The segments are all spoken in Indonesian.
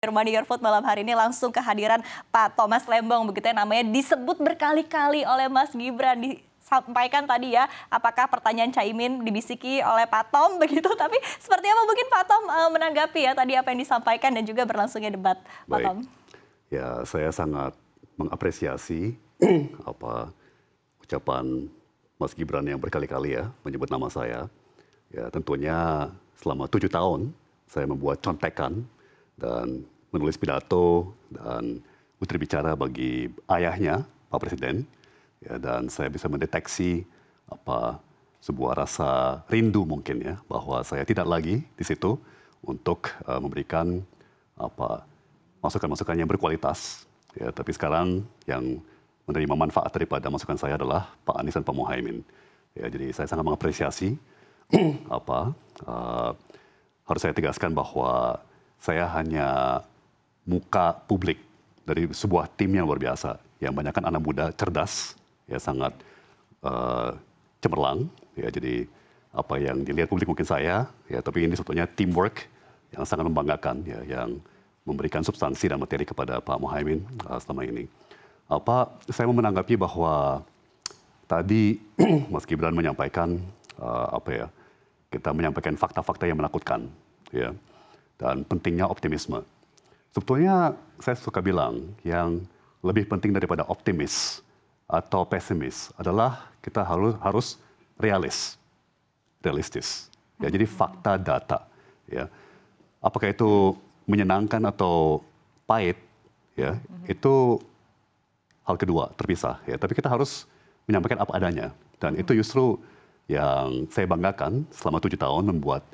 Your Food malam hari ini langsung kehadiran Pak Thomas Lembong begitu ya namanya disebut berkali-kali oleh Mas Gibran disampaikan tadi ya apakah pertanyaan Caimin dibisiki oleh Pak Tom begitu tapi seperti apa mungkin Pak Tom eh, menanggapi ya tadi apa yang disampaikan dan juga berlangsungnya debat Pak Tom. Ya saya sangat mengapresiasi apa ucapan Mas Gibran yang berkali-kali ya menyebut nama saya. Ya tentunya selama tujuh tahun saya membuat contekan dan menulis pidato dan putri bicara bagi ayahnya Pak Presiden ya, dan saya bisa mendeteksi apa sebuah rasa rindu mungkin ya bahwa saya tidak lagi di situ untuk uh, memberikan apa masukan-masukan yang berkualitas ya tapi sekarang yang menerima manfaat daripada masukan saya adalah Pak Anies dan Pak Muhaimin ya jadi saya sangat mengapresiasi apa uh, harus saya tegaskan bahwa saya hanya muka publik dari sebuah tim yang luar biasa yang banyak kan anak muda cerdas ya sangat uh, cemerlang ya jadi apa yang dilihat publik mungkin saya ya tapi ini sebetulnya teamwork yang sangat membanggakan ya yang memberikan substansi dan materi kepada Pak Mohaimin uh, selama ini apa eh, saya mau menanggapi bahwa tadi Mas Gibran menyampaikan uh, apa ya kita menyampaikan fakta-fakta yang menakutkan ya dan pentingnya optimisme. Sebetulnya saya suka bilang yang lebih penting daripada optimis atau pesimis adalah kita harus harus realis, realistis. Ya, jadi fakta data. Ya, apakah itu menyenangkan atau pahit? Ya, mhm. itu hal kedua terpisah. Ya, tapi kita harus menyampaikan apa adanya. Dan mhm. itu justru yang saya banggakan selama tujuh tahun membuat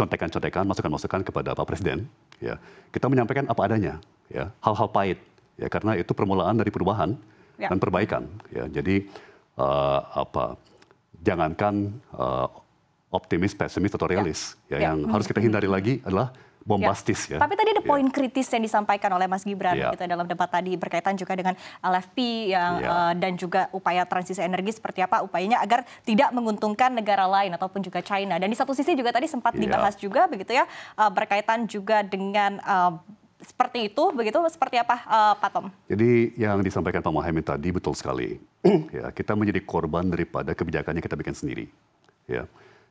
contekan-contekan, masukan-masukan kepada Pak Presiden. Ya, kita menyampaikan apa adanya, ya, hal-hal pahit, ya, karena itu permulaan dari perubahan ya. dan perbaikan. Ya, jadi uh, apa? Jangankan uh, optimis, pesimis atau realis, ya, ya yang hmm. harus kita hindari hmm. lagi adalah bombastis ya. ya. Tapi tadi ada iya. poin kritis yang disampaikan oleh Mas Gibran ya. gitu dalam debat tadi berkaitan juga dengan LFP yang ya. uh, dan juga upaya transisi energi seperti apa upayanya agar tidak menguntungkan negara lain ataupun juga China. Dan di satu sisi juga tadi sempat ya. dibahas juga begitu ya uh, berkaitan juga dengan uh, seperti itu begitu seperti apa uh, Pak Tom? Jadi yang disampaikan Pak Mohaimin tadi betul sekali. ya, kita menjadi korban daripada kebijakannya kita bikin sendiri. Ya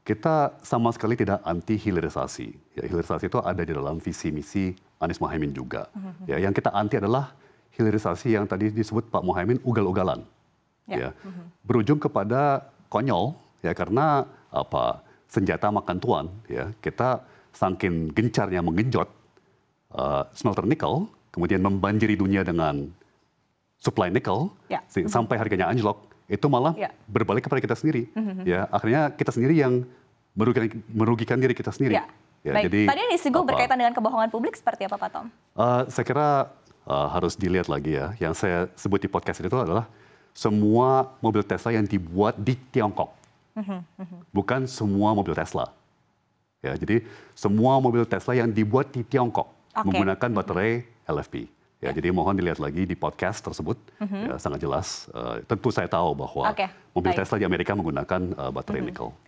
kita sama sekali tidak anti hilirisasi. Ya, hilirisasi itu ada di dalam visi misi Anies Mohaimin juga. Ya, yang kita anti adalah hilirisasi yang tadi disebut Pak Mohaimin ugal-ugalan. Ya. ya. Mhm. Berujung kepada konyol ya karena apa? senjata makan tuan ya. Kita sangkin gencarnya menggenjot uh, eh, smelter nikel, kemudian membanjiri dunia dengan supply nikel ya. Mhm. sampai harganya anjlok itu malah ya. berbalik kepada kita sendiri. Mhm. Ya, akhirnya kita sendiri yang merugikan, merugikan diri kita sendiri. Ya. Ya, Baik. Jadi, Tadi yang disinggung berkaitan dengan kebohongan publik seperti apa Pak Tom? Uh, saya kira uh, harus dilihat lagi ya. Yang saya sebut di podcast itu adalah semua mobil Tesla yang dibuat di Tiongkok, mhm, mhm. bukan semua mobil Tesla. Ya, jadi semua mobil Tesla yang dibuat di Tiongkok okay. menggunakan baterai mhm. LFP. Ya, ya, jadi mohon dilihat lagi di podcast tersebut, uh-huh. ya, sangat jelas. Uh, tentu saya tahu bahwa okay. mobil Baik. Tesla di Amerika menggunakan uh, baterai uh-huh. nikel.